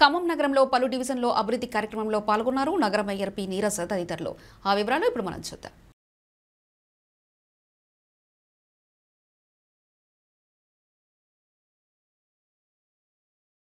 ఖమ్మం నగరంలో పలు డివిజన్లో అభివృద్ధి కార్యక్రమంలో పాల్గొన్నారు నగరం మేయర్ పి నీరజ తదితరులు ఆ వివరాలు ఇప్పుడు మనం చూద్దాం